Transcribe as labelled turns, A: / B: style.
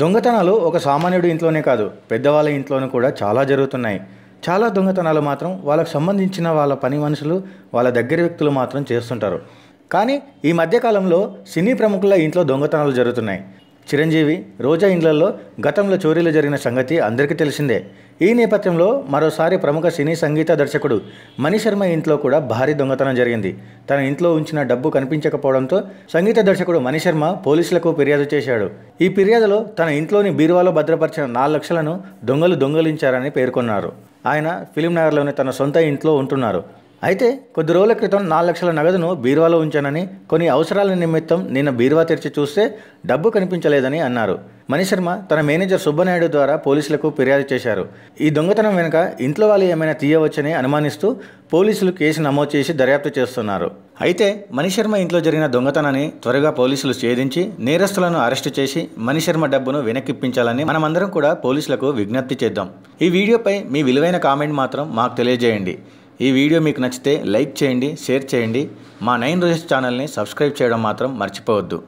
A: దొంగతనాలు ఒక సామాన్యుడి ఇంట్లోనే కాదు పెద్దవాళ్ళ ఇంట్లోనూ కూడా చాలా జరుగుతున్నాయి చాలా దొంగతనాలు మాత్రం వాళ్ళకు సంబంధించిన వాళ్ళ పని మనుషులు వాళ్ళ దగ్గర వ్యక్తులు మాత్రం చేస్తుంటారు కానీ ఈ మధ్యకాలంలో సినీ ప్రముఖుల ఇంట్లో దొంగతనాలు జరుగుతున్నాయి చిరంజీవి రోజా ఇండ్లలో గతంలో చోరీలు జరిగిన సంగతి అందరికీ తెలిసిందే ఈ నేపథ్యంలో మరోసారి ప్రముఖ సినీ సంగీత దర్శకుడు మణిశర్మ ఇంట్లో కూడా భారీ దొంగతనం జరిగింది తన ఇంట్లో ఉంచిన డబ్బు కనిపించకపోవడంతో సంగీత దర్శకుడు మణిశర్మ పోలీసులకు ఫిర్యాదు చేశాడు ఈ ఫిర్యాదులో తన ఇంట్లోని బీరువాలో భద్రపరిచిన నాలుగు లక్షలను దొంగలు దొంగలించారని పేర్కొన్నారు ఆయన ఫిలిం నగర్లోని తన సొంత ఇంట్లో ఉంటున్నారు అయితే కొద్ది రోజుల క్రితం నాలుగు లక్షల నగదును బీరువాలో ఉంచానని కొన్ని అవసరాల నిమిత్తం నిన్న బీరువా తెరిచి చూస్తే డబ్బు కనిపించలేదని అన్నారు మణిశర్మ తన మేనేజర్ సుబ్బనాయుడు ద్వారా పోలీసులకు ఫిర్యాదు చేశారు ఈ దొంగతనం వెనుక ఇంట్లో వాళ్ళు ఏమైనా తీయవచ్చని అనుమానిస్తూ పోలీసులు కేసు నమోదు చేసి దర్యాప్తు చేస్తున్నారు అయితే మణిశర్మ ఇంట్లో జరిగిన దొంగతనాన్ని త్వరగా పోలీసులు ఛేదించి నేరస్తులను అరెస్టు చేసి మణిశర్మ డబ్బును వెనక్కిప్పించాలని మనమందరం కూడా పోలీసులకు విజ్ఞప్తి చేద్దాం ఈ వీడియోపై మీ విలువైన కామెంట్ మాత్రం మాకు తెలియజేయండి ఈ వీడియో మీకు నచ్చితే లైక్ చేయండి షేర్ చేయండి మా నైన్ రోజెస్ ఛానల్ని సబ్స్క్రైబ్ చేయడం మాత్రం మర్చిపోవద్దు